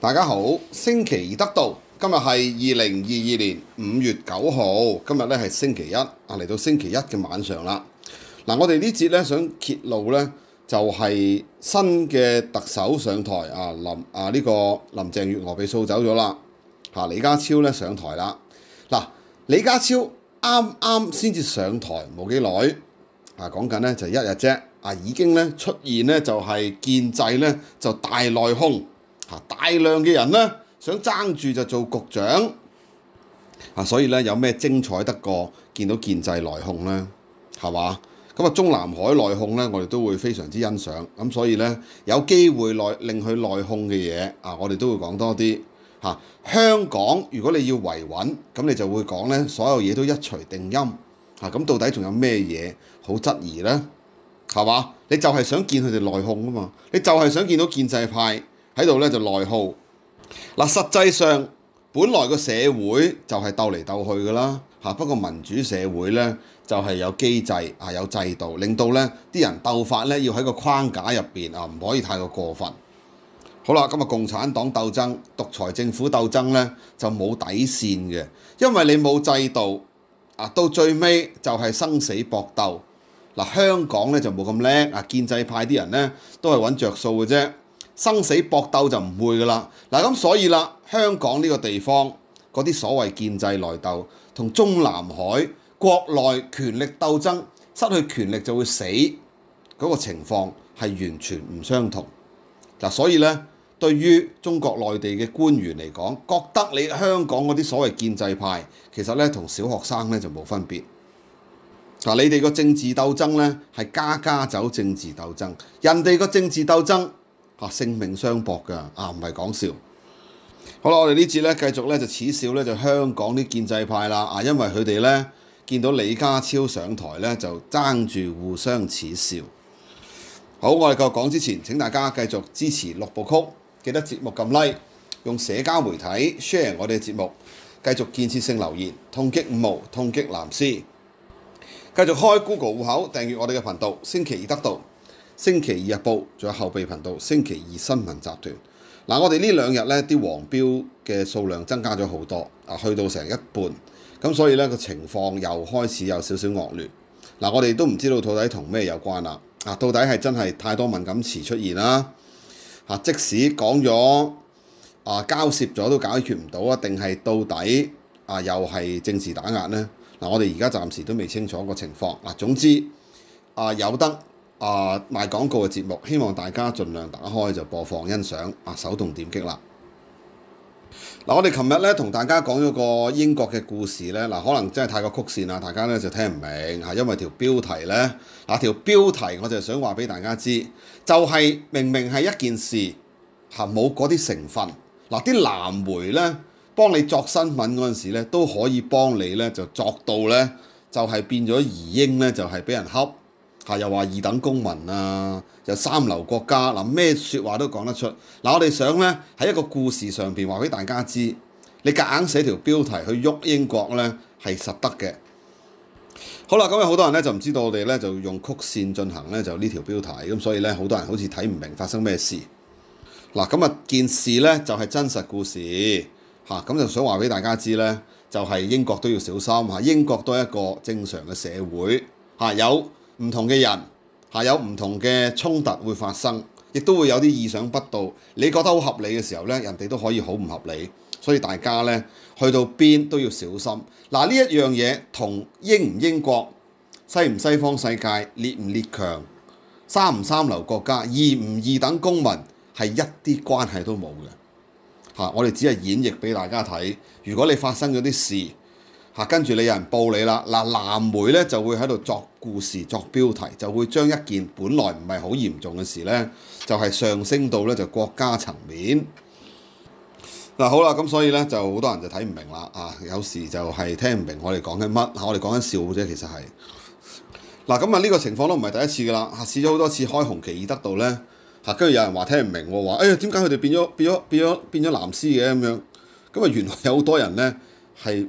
大家好，星期得到今日系二零二二年五月九号，今日咧系星期一啊，嚟到星期一嘅晚上啦。嗱，我哋呢节咧想揭露咧，就系新嘅特首上台啊，林啊呢个林郑月娥被扫走咗啦，吓李家超咧上台啦。嗱，李家超啱啱先至上台冇几耐啊，讲紧咧就一日啫啊，已经咧出现咧就系建制咧就大内控大量嘅人咧，想爭住就做局長，啊！所以咧有咩精彩得過見到建制內控咧，係嘛？咁啊中南海內控咧，我哋都會非常之欣賞。咁所以咧有機會內令佢內控嘅嘢啊，我哋都會講多啲嚇。香港如果你要維穩，咁你就會講咧，所有嘢都一錘定音嚇。咁到底仲有咩嘢好質疑咧？係嘛？你就係想見佢哋內控啊嘛？你就係想見到建制派。喺度咧就內耗嗱，實際上本來個社會就係鬥嚟鬥去噶啦嚇，不過民主社會咧就係有機制啊，有制度令到咧啲人鬥法咧要喺個框架入邊啊，唔可以太過過分。好啦，咁啊，共產黨鬥爭、獨裁政府鬥爭咧就冇底線嘅，因為你冇制度啊，到最尾就係生死搏鬥嗱。香港咧就冇咁叻啊，建制派啲人咧都係揾着數嘅啫。生死搏鬥就唔會噶啦嗱，咁所以啦，香港呢個地方嗰啲所謂建制內鬥同中南海國內權力鬥爭失去權力就會死嗰個情況係完全唔相同嗱，所以咧對於中國內地嘅官員嚟講，覺得你香港嗰啲所謂建制派其實咧同小學生咧就冇分別嗱，你哋個政治鬥爭咧係家家走政治鬥爭，人哋個政治鬥爭。啊，性命相搏㗎，啊唔係講笑。好啦，我哋呢節咧繼續咧就恥笑咧就香港啲建制派啦，啊因為佢哋咧見到李家超上台咧就爭住互相恥笑。好，我哋夠講之前請大家繼續支持六部曲，記得節目撳 Like，用社交媒體 share 我哋嘅節目，繼續建設性留言，痛擊五毛，痛擊藍絲，繼續開 Google 户口訂閱我哋嘅頻道，星期二得到。星期二日報仲有後備頻道，星期二新聞集團。嗱，我哋呢兩日咧啲黃標嘅數量增加咗好多啊，去到成一半。咁所以咧個情況又開始有少少惡劣。嗱，我哋都唔知道到底同咩有關啦。啊，到底係真係太多敏感詞出現啦？即使講咗啊，交涉咗都解決唔到啊，定係到底啊又係政治打壓呢？嗱，我哋而家暫時都未清楚個情況。嗱，總之啊，有得。啊！賣廣告嘅節目，希望大家盡量打開就播放欣賞啊！手動點擊啦。嗱，我哋琴日咧同大家講咗個英國嘅故事咧，嗱，可能真係太過曲線啦，大家咧就聽唔明，係因為條標題咧，嗱條標題我就想話俾大家知，就係明明係一件事，嚇冇嗰啲成分，嗱啲藍莓咧幫你作新聞嗰陣時咧，都可以幫你咧就作到咧，就係變咗兒英咧就係俾人恰。嚇！又話二等公民啊，又三流國家嗱，咩説話都講得出嗱。我哋想咧喺一個故事上邊話俾大家知，你夾硬寫條標題去喐英國咧係實得嘅。好啦，咁有好多人咧就唔知道我哋咧就用曲線進行咧就呢條標題咁，所以咧好多人好似睇唔明發生咩事嗱。咁啊件事咧就係真實故事嚇，咁就想話俾大家知咧就係英國都要小心嚇，英國多一個正常嘅社會嚇有。唔同嘅人，係有唔同嘅衝突會發生，亦都會有啲意想不到。你覺得好合理嘅時候咧，人哋都可以好唔合理。所以大家咧去到邊都要小心。嗱呢一樣嘢同英唔英國、西唔西方世界、列唔列強、三唔三流國家、二唔二等公民係一啲關係都冇嘅。嚇！我哋只係演繹俾大家睇。如果你發生咗啲事，嚇，跟住你有人報你啦。嗱，藍媒咧就會喺度作故事、作標題，就會將一件本來唔係好嚴重嘅事咧，就係上升到咧就國家層面嗱。好啦，咁所以咧就好多人就睇唔明啦。啊，有時就係聽唔明我哋講緊乜，我哋講緊笑啫。其實係嗱咁啊，呢個情況都唔係第一次㗎啦。嚇，試咗好多次開紅旗易得到咧嚇，跟住有人話聽唔明，話呀點解佢哋變咗變咗變咗變咗藍絲嘅咁樣咁啊？原來有好多人咧係。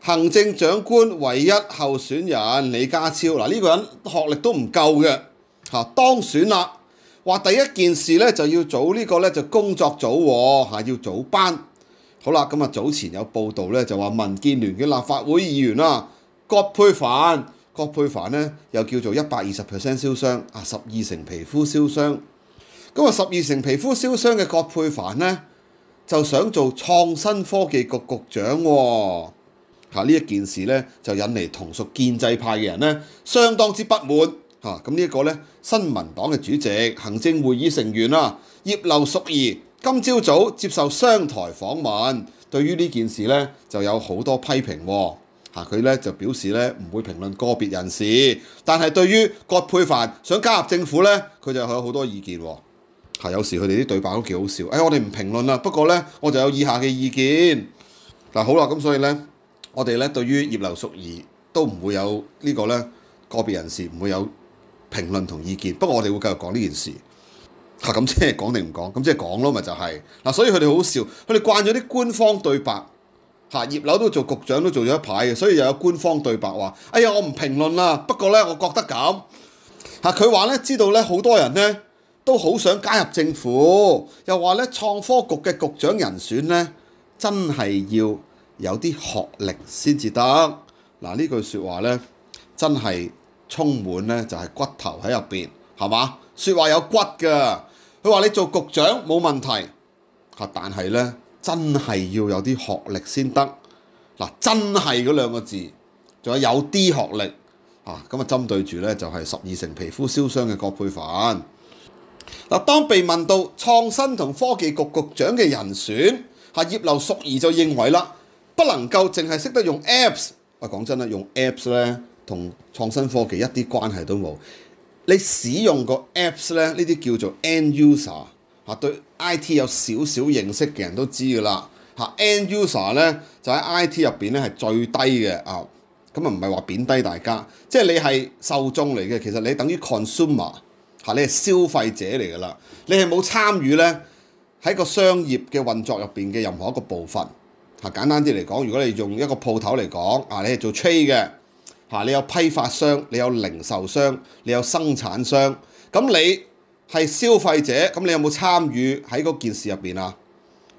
行政長官唯一候選人李家超嗱，呢個人學歷都唔夠嘅嚇，當選啦。話第一件事咧就要組呢個咧就工作組嚇，要組班好啦。咁啊，早前有報道咧就話民建聯嘅立法會議員啦，郭佩凡，郭佩凡咧又叫做一百二十 percent 燒傷啊，十二成皮膚燒傷。咁啊，十二成皮膚燒傷嘅郭佩凡咧就想做創新科技局局長。啊！呢一件事咧就引嚟同屬建制派嘅人咧，相當之不滿嚇。咁呢一個咧，新民黨嘅主席、行政會議成員啦，葉劉淑儀今朝早接受商台訪問，對於呢件事咧就有好多批評嚇。佢咧就表示咧唔會評論個別人士，但係對於郭佩凡想加入政府咧，佢就係有好多意見嚇。有時佢哋啲對白都幾好笑。誒，我哋唔評論啦，不過咧我就有以下嘅意見嗱。好啦，咁所以咧。我哋咧對於葉劉淑儀都唔會有呢個咧個別人士唔會有評論同意見，不過我哋會繼續講呢件事。嚇咁 即係講定唔講？咁即係講咯，咪就係嗱。所以佢哋好笑，佢哋慣咗啲官方對白嚇。葉劉都做局長都做咗一排嘅，所以又有官方對白話。哎呀，我唔評論啦。不過咧，我覺得咁嚇佢話咧，知道咧好多人咧都好想加入政府，又話咧創科局嘅局長人選咧真係要。有啲學歷先至得嗱，呢句説話咧真係充滿咧就係骨頭喺入邊係嘛？説話有骨㗎。佢話你做局長冇問題嚇，但係咧真係要有啲學歷先得嗱，真係嗰兩個字仲有有啲學歷啊。咁啊，針對住咧就係十二成皮膚燒傷嘅郭佩凡嗱。當被問到創新同科技局局長嘅人選，啊葉劉淑儀就認為啦。不能夠淨係識得用 apps，啊講真啦，用 apps 咧同創新科技一啲關係都冇。你使用個 apps 咧，呢啲叫做 end user，嚇對 IT 有少少認識嘅人都知㗎啦。嚇 end user 咧就喺 IT 入邊咧係最低嘅啊，咁啊唔係話貶低大家，即係你係受眾嚟嘅，其實你等於 consumer，嚇你係消費者嚟㗎啦，你係冇參與咧喺個商業嘅運作入邊嘅任何一個部分。簡單啲嚟講，如果你用一個鋪頭嚟講，啊，你係做 trade 嘅，嚇，你有批發商，你有零售商，你有生產商，咁你係消費者，咁你有冇參與喺嗰件事入邊啊？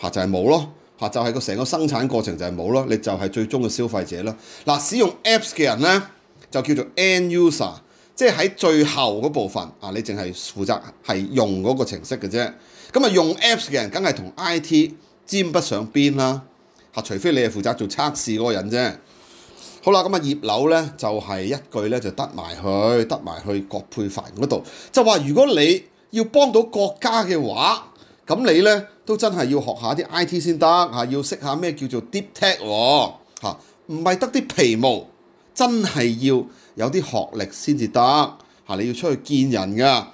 嚇就係冇咯，嚇就係個成個生產過程就係冇咯，你就係最終嘅消費者咯。嗱，使用 Apps 嘅人咧就叫做 end user，即係喺最後嗰部分，啊，你淨係負責係用嗰個程式嘅啫。咁啊，用 Apps 嘅人梗係同 IT 沾不上邊啦。嚇，除非你係負責做測試嗰個人啫。好啦，咁啊，熱柳咧就係一句咧就得埋佢，得埋去郭配凡嗰度。就話如果你要幫到國家嘅話，咁你咧都真係要學下啲 I T 先得嚇，要識下咩叫做 deep tech 喎嚇，唔係得啲皮毛，真係要有啲學歷先至得嚇，你要出去見人噶。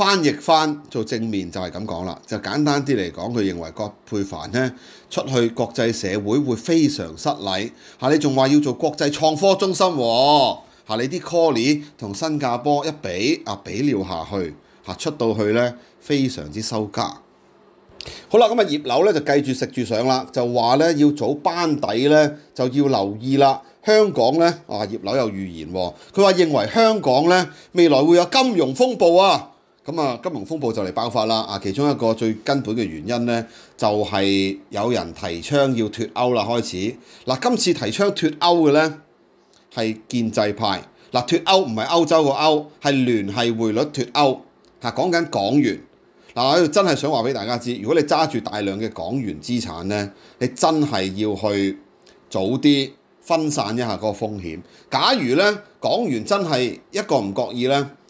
翻譯翻做正面就係咁講啦，就簡單啲嚟講，佢認為郭佩凡咧出去國際社會會非常失禮嚇。你仲話要做國際創科中心喎嚇，你啲 c a l i 同新加坡一比啊，比料下去嚇出到去咧非常之收家。好啦，咁啊葉柳咧就繼住食住上啦，就話咧要組班底咧就要留意啦。香港咧啊葉柳又預言佢話認為香港咧未來會有金融風暴啊！咁啊，金融風暴就嚟爆發啦！啊，其中一個最根本嘅原因咧，就係有人提倡要脱歐啦，開始嗱。今次提倡脱歐嘅咧，係建制派嗱。脱歐唔係歐洲個歐，係聯係匯率脱歐嚇，講緊港元嗱。我真係想話俾大家知，如果你揸住大量嘅港元資產咧，你真係要去早啲分散一下嗰個風險。假如咧港元真係一個唔覺意咧。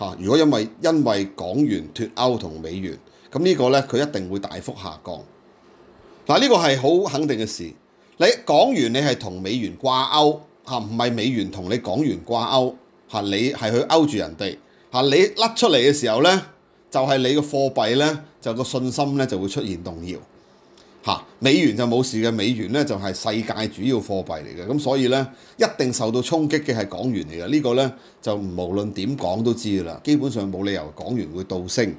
嚇！如果因為因為港元脱歐同美元，咁呢個咧佢一定會大幅下降。嗱，呢個係好肯定嘅事。你港元你係同美元掛鈎，嚇唔係美元同你港元掛鈎，嚇你係去勾住人哋，嚇你甩出嚟嘅時候咧，就係你嘅貨幣咧就個信心咧就會出現動搖。嚇，美元就冇事嘅，美元咧就係世界主要貨幣嚟嘅，咁所以咧一定受到衝擊嘅係港元嚟嘅，呢個咧就無論點講都知噶啦，基本上冇理由港元會倒升。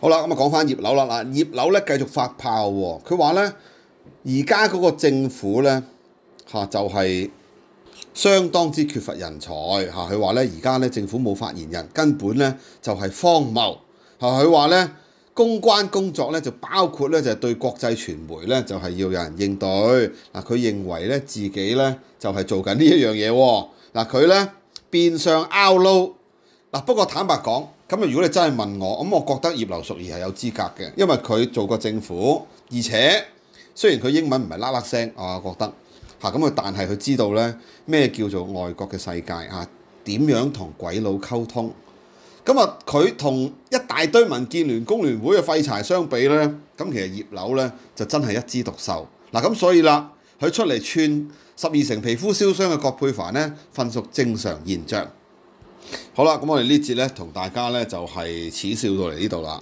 好啦，咁啊講翻葉劉啦，嗱葉劉咧繼續發炮喎，佢話咧而家嗰個政府咧嚇就係相當之缺乏人才嚇，佢話咧而家咧政府冇發言人，根本咧就係荒謬嚇，佢話咧。公關工作咧就包括咧就係對國際傳媒咧就係要有人應對嗱佢認為咧自己咧就係做緊呢一樣嘢嗱佢咧變相 out o a 嗱不過坦白講咁啊如果你真係問我咁我覺得葉劉淑儀係有資格嘅，因為佢做過政府，而且雖然佢英文唔係啦啦聲，我覺得嚇咁啊，但係佢知道咧咩叫做外國嘅世界啊點樣同鬼佬溝通。咁啊，佢同一大堆民建聯工聯會嘅廢柴相比咧，咁其實葉柳咧就真係一枝獨秀。嗱，咁所以啦，佢出嚟串十二成皮膚燒傷嘅郭佩凡咧，分屬正常現象。好啦，咁我哋呢節咧，同大家咧就係恥笑到嚟呢度啦。